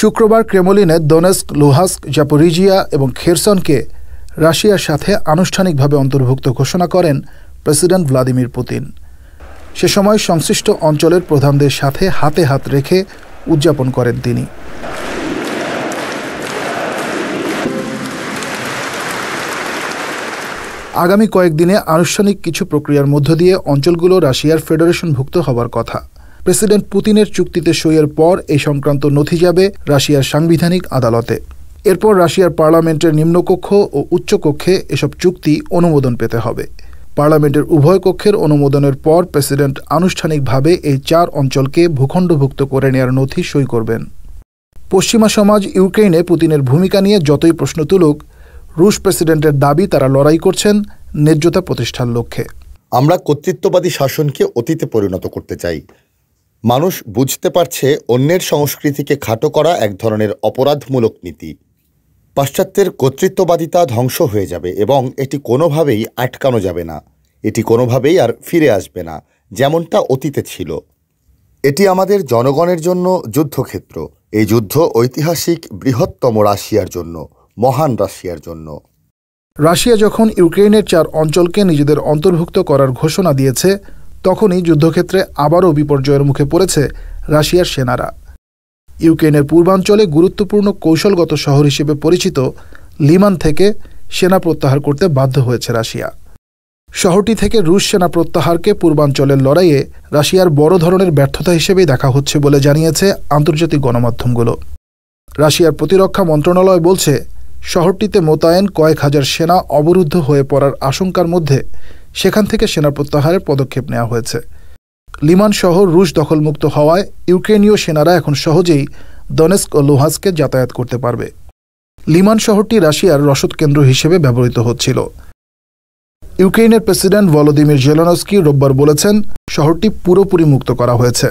শুক্রবার ক্রেমলিনে Donetsk লুহাস্ক Zaporizhzhia এবং খেরসনকে রাশিয়ার সাথে আনুষ্ঠানিকভাবে অন্তর্ভুক্ত ঘোষণা করেন প্রেসিডেন্ট ভ্লাদিমির পুতিন সে সময় সংশ্লিষ্ট অঞ্চলের প্রধানদের সাথে হাতে হাত রেখে উদযাপন করেন তিনি আগামী কয়েকদিনে আনুষ্ঠানিক কিছু প্রক্রিয়ার মধ্য দিয়ে অঞ্চলগুলো রাশিয়ার ফেডারেশনভুক্ত হবার কথা প্রেসিডেন্ট পুতিনের চুক্তিতে সইয়ের পর এই সংক্রান্ত নথি যাবে রাশিয়ার সাংবিধানিক আদালতে এরপর রাশিয়ার পার্লামেন্টের নিম্নকক্ষ ও উচ্চকক্ষে এসব চুক্তি অনুমোদন পেতে হবে পার্লামেন্টের উভয় কক্ষের অনুমোদনের পর প্রেসিডেন্ট আনুষ্ঠানিকভাবে এই চার অঞ্চলকে ভূখণ্ডভুক্ত করে নেয়ার নথি সই করবেন পশ্চিমা সমাজ ইউক্রেনে পুতিনের ভূমিকা নিয়ে যতই প্রশ্ন তুলুক রুশ প্রেসিডেন্টের দাবি তারা লড়াই করছেন ন্যায্যতা প্রতিষ্ঠার লক্ষ্যে আমরা কর্তৃত্ববাদী শাসনকে অতীতে পরিণত করতে চাই মানুষ বুঝতে পারছে অন্যের সংস্কৃতিকে খাটো করা এক ধরনের অপরাধমূলক নীতি পাশ্চাত্যের কর্তৃত্ববাদিতা ধ্বংস হয়ে যাবে এবং এটি কোনোভাবেই আটকানো যাবে না এটি কোনোভাবেই আর ফিরে আসবে না যেমনটা অতীতে ছিল এটি আমাদের জনগণের জন্য যুদ্ধক্ষেত্র এই যুদ্ধ ঐতিহাসিক বৃহত্তম রাশিয়ার জন্য মহান রাশিয়ার জন্য রাশিয়া যখন ইউক্রেনের চার অঞ্চলকে নিজেদের অন্তর্ভুক্ত করার ঘোষণা দিয়েছে তখনই যুদ্ধক্ষেত্রে আবারও বিপর্যয়ের মুখে পড়েছে রাশিয়ার সেনারা ইউক্রেনের পূর্বাঞ্চলে গুরুত্বপূর্ণ কৌশলগত শহর হিসেবে পরিচিত লিমান থেকে সেনা প্রত্যাহার করতে বাধ্য হয়েছে রাশিয়া শহরটি থেকে রুশ সেনা প্রত্যাহারকে পূর্বাঞ্চলের লড়াইয়ে রাশিয়ার বড় ধরনের ব্যর্থতা হিসেবেই দেখা হচ্ছে বলে জানিয়েছে আন্তর্জাতিক গণমাধ্যমগুলো রাশিয়ার প্রতিরক্ষা মন্ত্রণালয় বলছে শহরটিতে মোতায়েন কয়েক হাজার সেনা অবরুদ্ধ হয়ে পড়ার আশঙ্কার মধ্যে সেখান থেকে সেনা প্রত্যাহারের পদক্ষেপ নেওয়া হয়েছে লিমান শহর রুশ দখলমুক্ত হওয়ায় ইউক্রেনীয় সেনারা এখন সহজেই দনেস্ক ও লোহাসকে যাতায়াত করতে পারবে লিমান শহরটি রাশিয়ার রসদ কেন্দ্র হিসেবে ব্যবহৃত হচ্ছিল ইউক্রেনের প্রেসিডেন্ট ভলোদিমির জেলানস্কি রোববার বলেছেন শহরটি পুরোপুরি মুক্ত করা হয়েছে